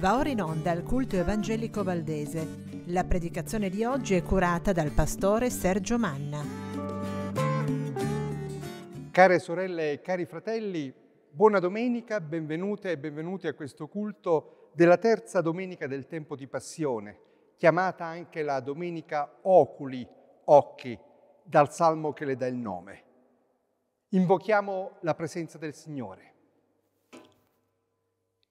Va ora in onda il culto evangelico valdese. La predicazione di oggi è curata dal pastore Sergio Manna. Care sorelle e cari fratelli, buona domenica, benvenute e benvenuti a questo culto della terza domenica del tempo di passione, chiamata anche la domenica oculi, occhi, dal salmo che le dà il nome. Invochiamo la presenza del Signore.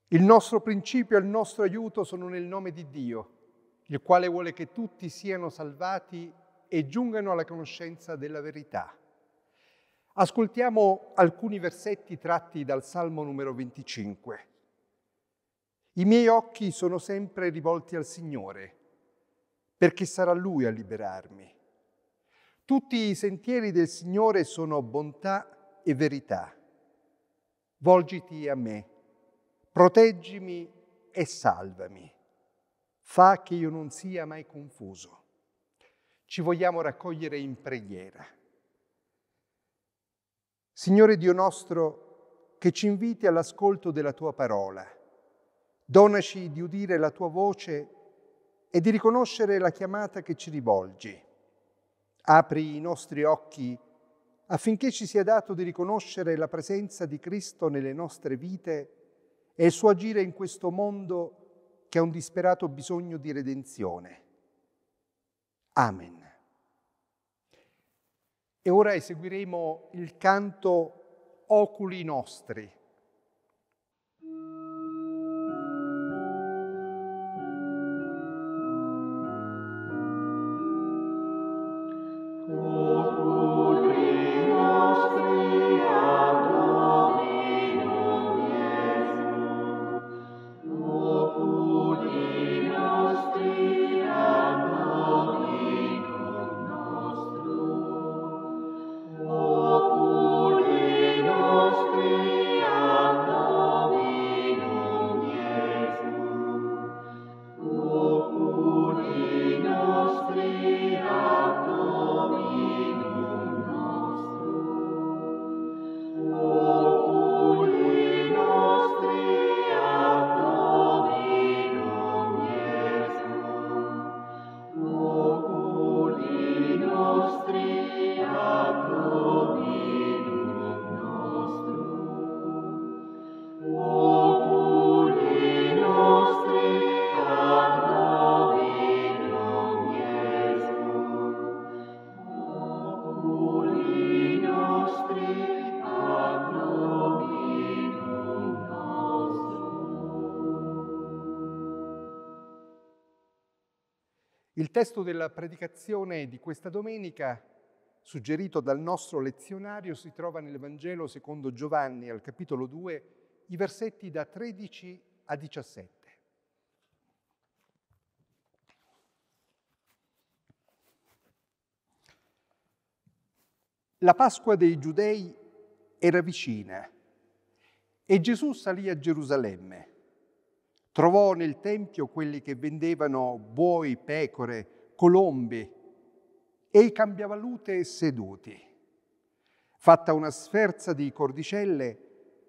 Il nostro principio e il nostro aiuto sono nel nome di Dio, il quale vuole che tutti siano salvati e giungano alla conoscenza della verità. Ascoltiamo alcuni versetti tratti dal Salmo numero 25. I miei occhi sono sempre rivolti al Signore, perché sarà Lui a liberarmi. Tutti i sentieri del Signore sono bontà e verità. Volgiti a me, proteggimi e salvami. Fa che io non sia mai confuso. Ci vogliamo raccogliere in preghiera. Signore Dio nostro, che ci inviti all'ascolto della tua parola, donaci di udire la tua voce e di riconoscere la chiamata che ci rivolgi. Apri i nostri occhi affinché ci sia dato di riconoscere la presenza di Cristo nelle nostre vite e il suo agire in questo mondo che ha un disperato bisogno di redenzione. Amen. E ora eseguiremo il canto Oculi nostri. Il testo della predicazione di questa domenica, suggerito dal nostro lezionario, si trova nel Vangelo secondo Giovanni al capitolo 2, i versetti da 13 a 17. La Pasqua dei Giudei era vicina e Gesù salì a Gerusalemme. Trovò nel Tempio quelli che vendevano buoi, pecore, colombi e i cambiavalute seduti. Fatta una sferza di cordicelle,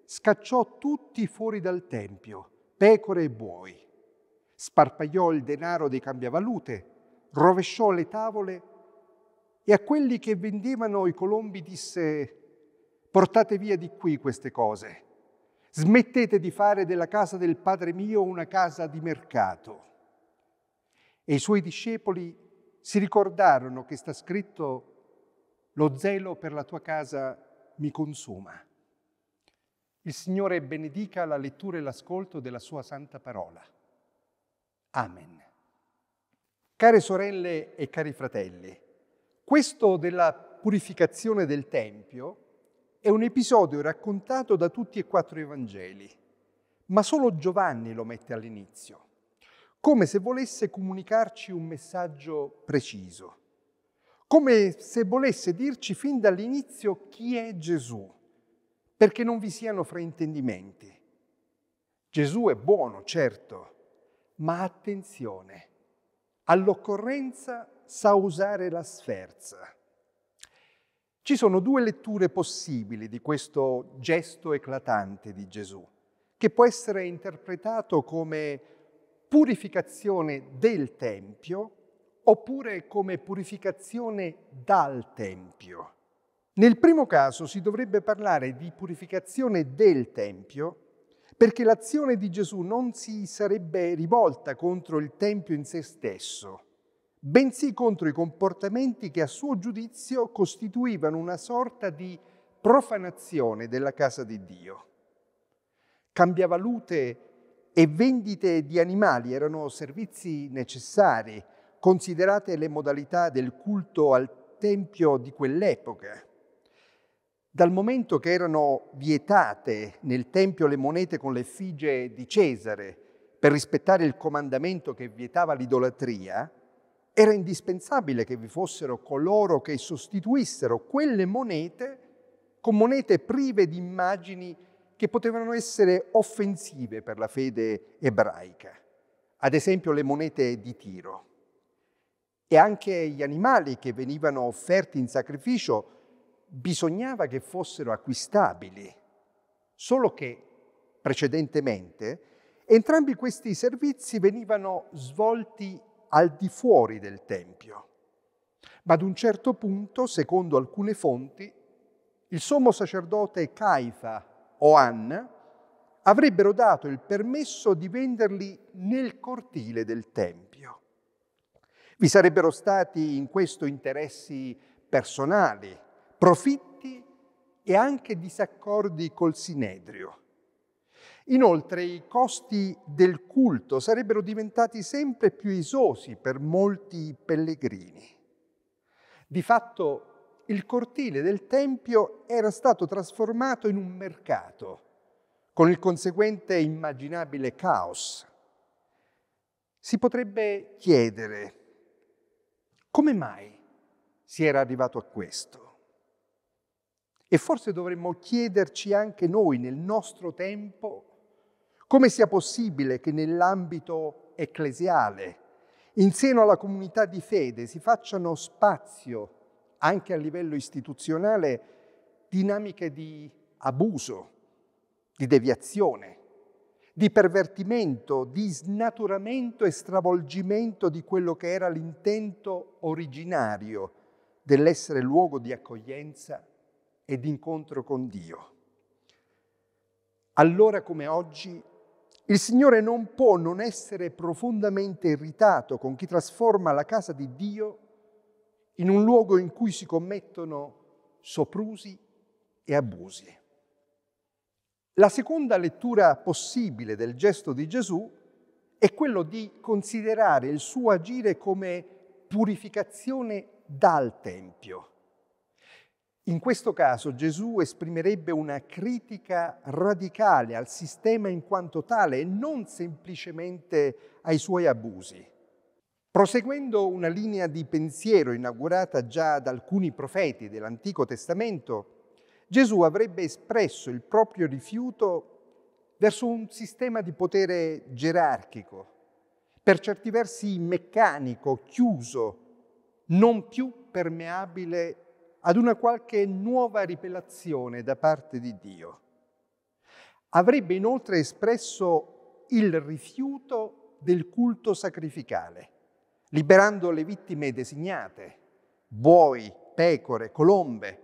scacciò tutti fuori dal Tempio, pecore e buoi. Sparpagliò il denaro dei cambiavalute, rovesciò le tavole e a quelli che vendevano i colombi disse portate via di qui queste cose Smettete di fare della casa del Padre mio una casa di mercato. E i suoi discepoli si ricordarono che sta scritto lo zelo per la tua casa mi consuma. Il Signore benedica la lettura e l'ascolto della sua santa parola. Amen. Care sorelle e cari fratelli, questo della purificazione del Tempio è un episodio raccontato da tutti e quattro i Vangeli, ma solo Giovanni lo mette all'inizio, come se volesse comunicarci un messaggio preciso, come se volesse dirci fin dall'inizio chi è Gesù, perché non vi siano fraintendimenti. Gesù è buono, certo, ma attenzione, all'occorrenza sa usare la sferza. Ci sono due letture possibili di questo gesto eclatante di Gesù, che può essere interpretato come purificazione del Tempio oppure come purificazione dal Tempio. Nel primo caso si dovrebbe parlare di purificazione del Tempio perché l'azione di Gesù non si sarebbe rivolta contro il Tempio in se stesso, bensì contro i comportamenti che a suo giudizio costituivano una sorta di profanazione della casa di Dio. Cambiavalute e vendite di animali erano servizi necessari, considerate le modalità del culto al Tempio di quell'epoca. Dal momento che erano vietate nel Tempio le monete con l'effigie di Cesare per rispettare il comandamento che vietava l'idolatria, era indispensabile che vi fossero coloro che sostituissero quelle monete con monete prive di immagini che potevano essere offensive per la fede ebraica, ad esempio le monete di Tiro. E anche gli animali che venivano offerti in sacrificio bisognava che fossero acquistabili, solo che precedentemente entrambi questi servizi venivano svolti al di fuori del Tempio. Ma ad un certo punto, secondo alcune fonti, il sommo sacerdote Caifa o Anna avrebbero dato il permesso di venderli nel cortile del Tempio. Vi sarebbero stati in questo interessi personali, profitti e anche disaccordi col Sinedrio. Inoltre i costi del culto sarebbero diventati sempre più esosi per molti pellegrini. Di fatto il cortile del Tempio era stato trasformato in un mercato, con il conseguente immaginabile caos. Si potrebbe chiedere come mai si era arrivato a questo. E forse dovremmo chiederci anche noi nel nostro tempo come sia possibile che nell'ambito ecclesiale, in seno alla comunità di fede, si facciano spazio, anche a livello istituzionale, dinamiche di abuso, di deviazione, di pervertimento, di snaturamento e stravolgimento di quello che era l'intento originario dell'essere luogo di accoglienza e di incontro con Dio. Allora come oggi il Signore non può non essere profondamente irritato con chi trasforma la casa di Dio in un luogo in cui si commettono soprusi e abusi. La seconda lettura possibile del gesto di Gesù è quello di considerare il suo agire come purificazione dal Tempio. In questo caso Gesù esprimerebbe una critica radicale al sistema in quanto tale e non semplicemente ai suoi abusi. Proseguendo una linea di pensiero inaugurata già da alcuni profeti dell'Antico Testamento, Gesù avrebbe espresso il proprio rifiuto verso un sistema di potere gerarchico, per certi versi meccanico, chiuso, non più permeabile ad una qualche nuova rivelazione da parte di Dio. Avrebbe inoltre espresso il rifiuto del culto sacrificale, liberando le vittime designate, buoi, pecore, colombe,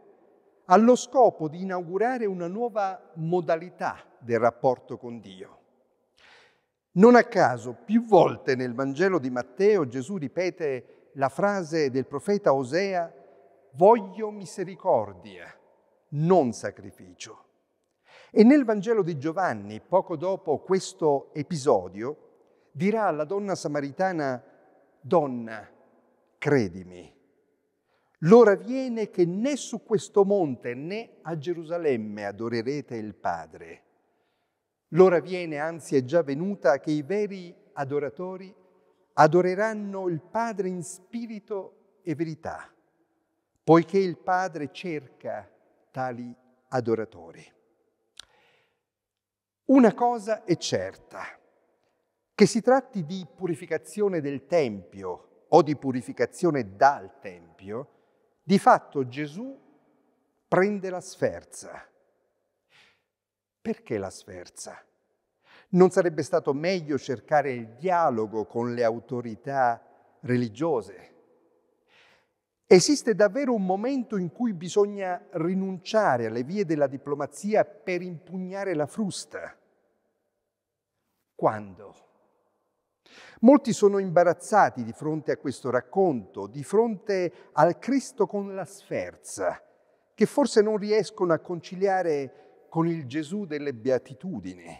allo scopo di inaugurare una nuova modalità del rapporto con Dio. Non a caso, più volte nel Vangelo di Matteo Gesù ripete la frase del profeta Osea voglio misericordia, non sacrificio. E nel Vangelo di Giovanni, poco dopo questo episodio, dirà alla donna samaritana, donna, credimi, l'ora viene che né su questo monte né a Gerusalemme adorerete il Padre. L'ora viene, anzi è già venuta, che i veri adoratori adoreranno il Padre in spirito e verità poiché il Padre cerca tali adoratori. Una cosa è certa, che si tratti di purificazione del Tempio o di purificazione dal Tempio, di fatto Gesù prende la sferza. Perché la sferza? Non sarebbe stato meglio cercare il dialogo con le autorità religiose, Esiste davvero un momento in cui bisogna rinunciare alle vie della diplomazia per impugnare la frusta? Quando? Molti sono imbarazzati di fronte a questo racconto, di fronte al Cristo con la sferza, che forse non riescono a conciliare con il Gesù delle beatitudini.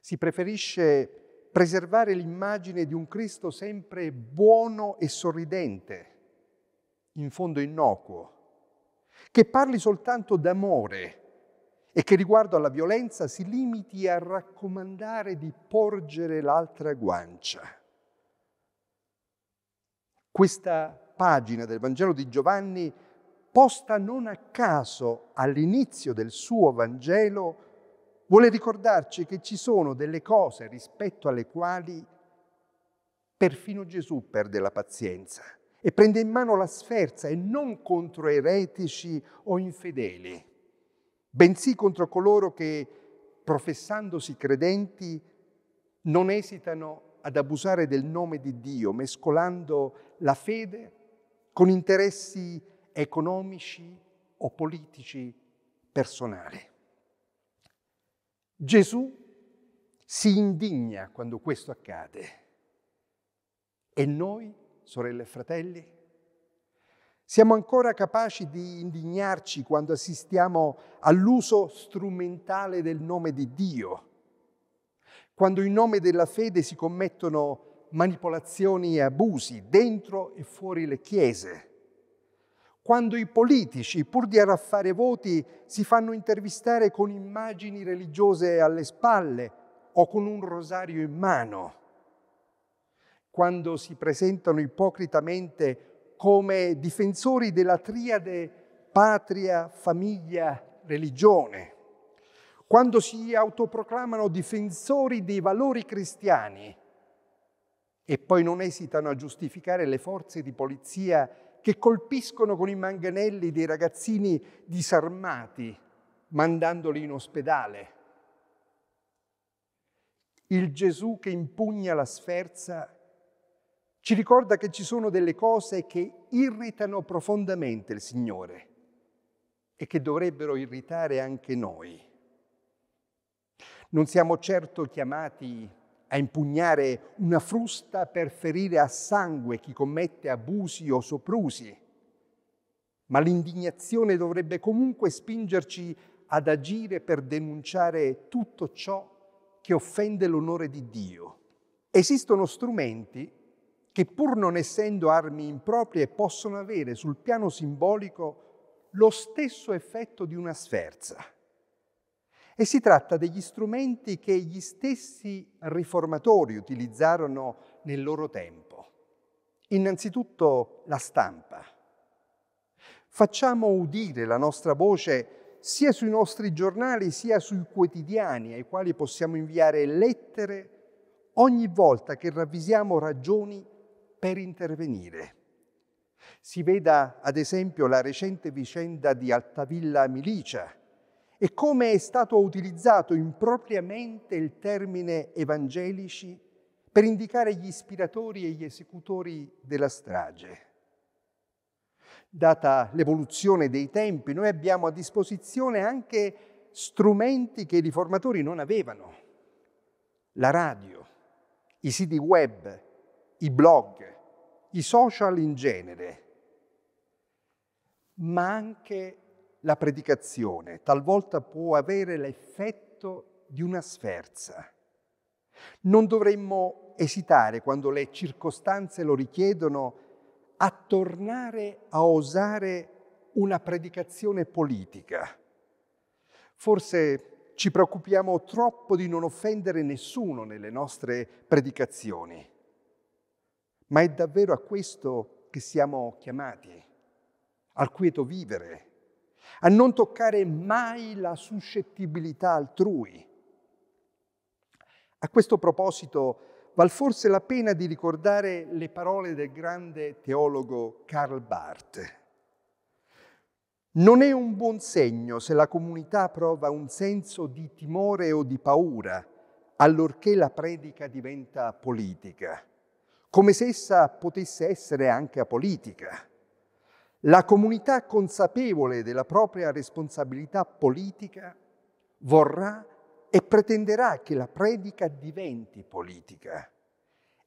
Si preferisce preservare l'immagine di un Cristo sempre buono e sorridente in fondo innocuo, che parli soltanto d'amore e che riguardo alla violenza si limiti a raccomandare di porgere l'altra guancia. Questa pagina del Vangelo di Giovanni, posta non a caso all'inizio del suo Vangelo, vuole ricordarci che ci sono delle cose rispetto alle quali perfino Gesù perde la pazienza e prende in mano la sferza e non contro eretici o infedeli, bensì contro coloro che, professandosi credenti, non esitano ad abusare del nome di Dio, mescolando la fede con interessi economici o politici personali. Gesù si indigna quando questo accade e noi sorelle e fratelli? Siamo ancora capaci di indignarci quando assistiamo all'uso strumentale del nome di Dio, quando in nome della fede si commettono manipolazioni e abusi dentro e fuori le chiese, quando i politici, pur di arraffare voti, si fanno intervistare con immagini religiose alle spalle o con un rosario in mano quando si presentano ipocritamente come difensori della triade patria, famiglia, religione, quando si autoproclamano difensori dei valori cristiani e poi non esitano a giustificare le forze di polizia che colpiscono con i manganelli dei ragazzini disarmati, mandandoli in ospedale. Il Gesù che impugna la sferza ci ricorda che ci sono delle cose che irritano profondamente il Signore e che dovrebbero irritare anche noi. Non siamo certo chiamati a impugnare una frusta per ferire a sangue chi commette abusi o soprusi, ma l'indignazione dovrebbe comunque spingerci ad agire per denunciare tutto ciò che offende l'onore di Dio. Esistono strumenti che pur non essendo armi improprie possono avere sul piano simbolico lo stesso effetto di una sferza. E si tratta degli strumenti che gli stessi riformatori utilizzarono nel loro tempo. Innanzitutto la stampa. Facciamo udire la nostra voce sia sui nostri giornali sia sui quotidiani ai quali possiamo inviare lettere ogni volta che ravvisiamo ragioni per intervenire. Si veda ad esempio la recente vicenda di Altavilla Milicia e come è stato utilizzato impropriamente il termine evangelici per indicare gli ispiratori e gli esecutori della strage. Data l'evoluzione dei tempi, noi abbiamo a disposizione anche strumenti che i riformatori non avevano. La radio, i siti web, i blog, i social in genere, ma anche la predicazione talvolta può avere l'effetto di una sferza. Non dovremmo esitare, quando le circostanze lo richiedono, a tornare a osare una predicazione politica. Forse ci preoccupiamo troppo di non offendere nessuno nelle nostre predicazioni. Ma è davvero a questo che siamo chiamati, al quieto vivere, a non toccare mai la suscettibilità altrui. A questo proposito val forse la pena di ricordare le parole del grande teologo Karl Barth. Non è un buon segno se la comunità prova un senso di timore o di paura allorché la predica diventa politica come se essa potesse essere anche apolitica. La comunità consapevole della propria responsabilità politica vorrà e pretenderà che la predica diventi politica.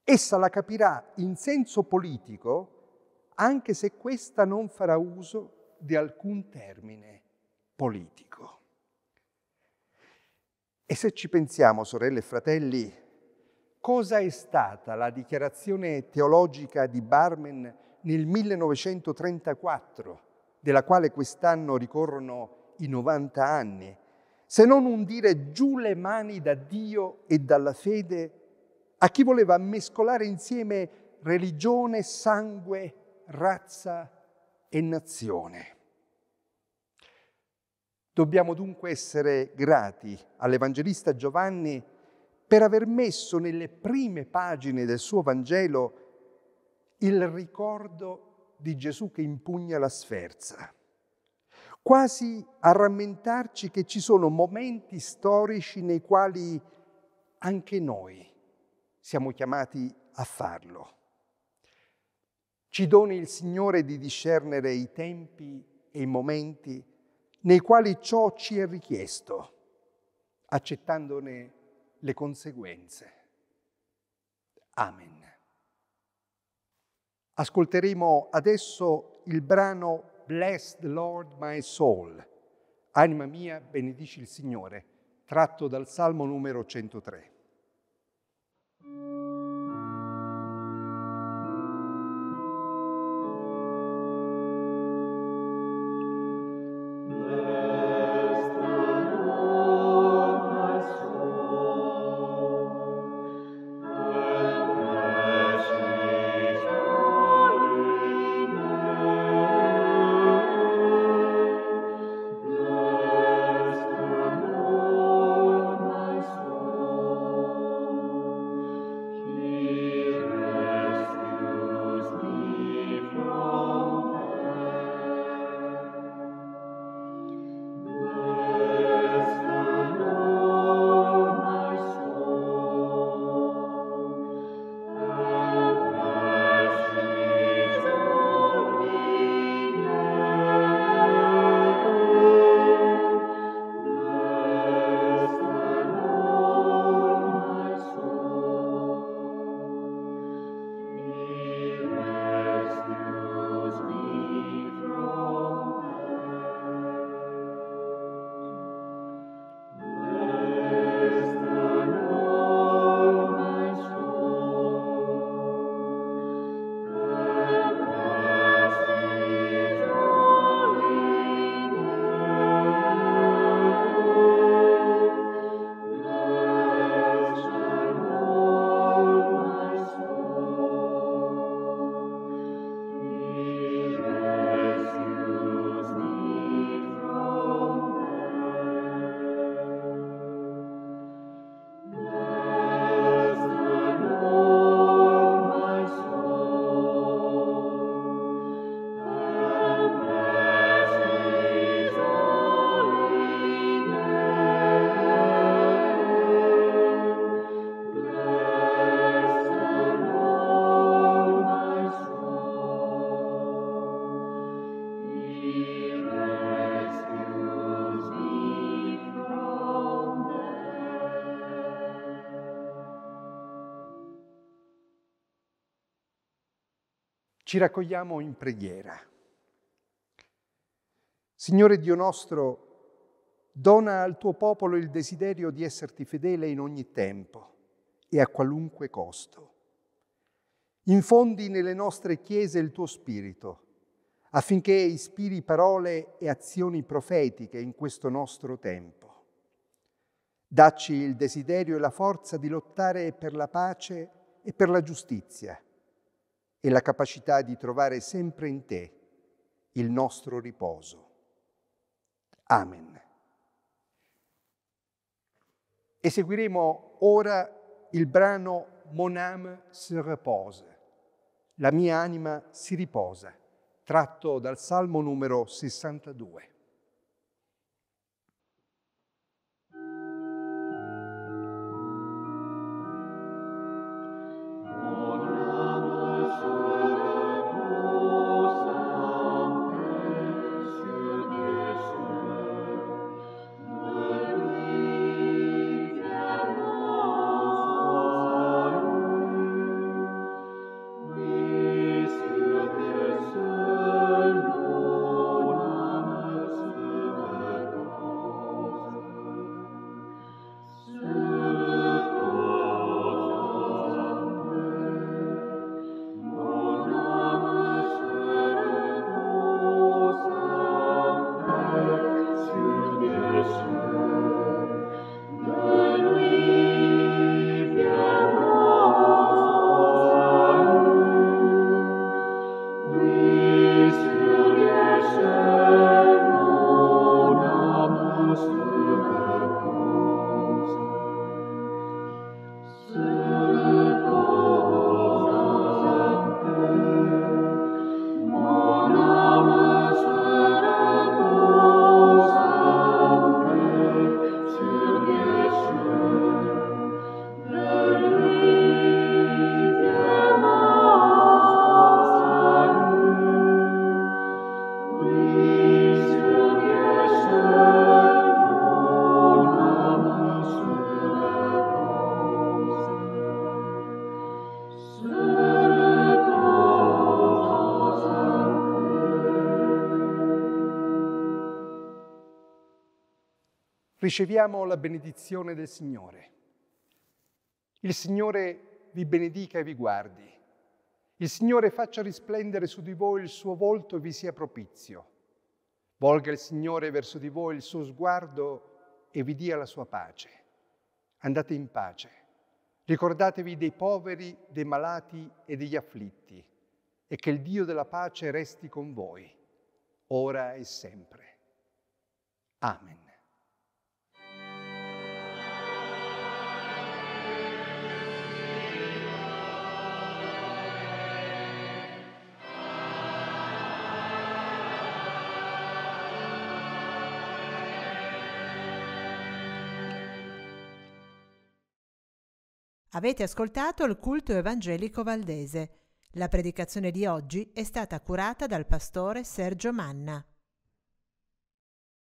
Essa la capirà in senso politico anche se questa non farà uso di alcun termine politico. E se ci pensiamo, sorelle e fratelli, cosa è stata la dichiarazione teologica di Barmen nel 1934, della quale quest'anno ricorrono i 90 anni, se non un dire giù le mani da Dio e dalla fede a chi voleva mescolare insieme religione, sangue, razza e nazione. Dobbiamo dunque essere grati all'Evangelista Giovanni per aver messo nelle prime pagine del suo Vangelo il ricordo di Gesù che impugna la sferza, quasi a rammentarci che ci sono momenti storici nei quali anche noi siamo chiamati a farlo. Ci doni il Signore di discernere i tempi e i momenti nei quali ciò ci è richiesto, accettandone le conseguenze. Amen. Ascolteremo adesso il brano Bless the Lord my soul, anima mia benedici il Signore, tratto dal Salmo numero 103. Ci raccogliamo in preghiera. Signore Dio nostro, dona al tuo popolo il desiderio di esserti fedele in ogni tempo e a qualunque costo. Infondi nelle nostre chiese il tuo spirito, affinché ispiri parole e azioni profetiche in questo nostro tempo. Dacci il desiderio e la forza di lottare per la pace e per la giustizia, e la capacità di trovare sempre in te il nostro riposo. Amen. Eseguiremo ora il brano Mon âme se repose, la mia anima si riposa, tratto dal Salmo numero 62. riceviamo la benedizione del Signore. Il Signore vi benedica e vi guardi. Il Signore faccia risplendere su di voi il suo volto e vi sia propizio. Volga il Signore verso di voi il suo sguardo e vi dia la sua pace. Andate in pace. Ricordatevi dei poveri, dei malati e degli afflitti e che il Dio della pace resti con voi, ora e sempre. Amen. Avete ascoltato il culto evangelico valdese. La predicazione di oggi è stata curata dal pastore Sergio Manna.